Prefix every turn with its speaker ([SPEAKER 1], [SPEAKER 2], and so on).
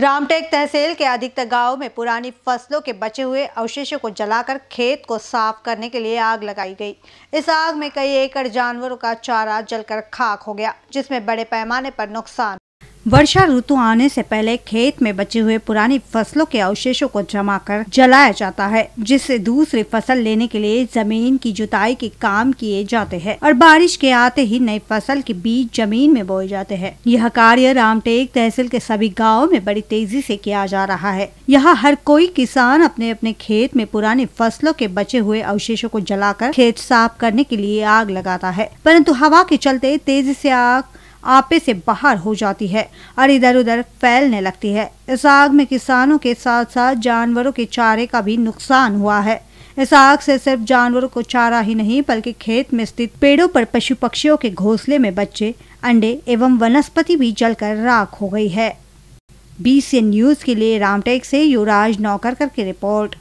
[SPEAKER 1] रामटेक तहसील के अधिकतर गांवों में पुरानी फसलों के बचे हुए अवशेषों को जलाकर खेत को साफ करने के लिए आग लगाई गई इस आग में कई एकड़ जानवरों का चारा जलकर खाक हो गया जिसमें बड़े पैमाने पर नुकसान वर्षा ऋतु आने से पहले खेत में बचे हुए पुरानी फसलों के अवशेषों को जमा कर जलाया जाता है जिससे दूसरी फसल लेने के लिए जमीन की जुताई के काम किए जाते हैं और बारिश के आते ही नई फसल के बीज जमीन में बोए जाते हैं यह कार्य रामटेक तहसील के सभी गाँव में बड़ी तेजी से किया जा रहा है यहाँ हर कोई किसान अपने अपने खेत में पुरानी फसलों के बचे हुए अवशेषो को जलाकर खेत साफ करने के लिए आग लगाता है परन्तु हवा के चलते तेजी से आग आपे से बाहर हो जाती है और इधर उधर फैलने लगती है इस आग में किसानों के साथ साथ जानवरों के चारे का भी नुकसान हुआ है इस आग से सिर्फ जानवरों को चारा ही नहीं बल्कि खेत में स्थित पेड़ों पर पशु पक्षियों के घोंसले में बच्चे अंडे एवं वनस्पति भी जलकर राख हो गई है बीसी न्यूज के लिए रामटेक से युवराज नौकर की रिपोर्ट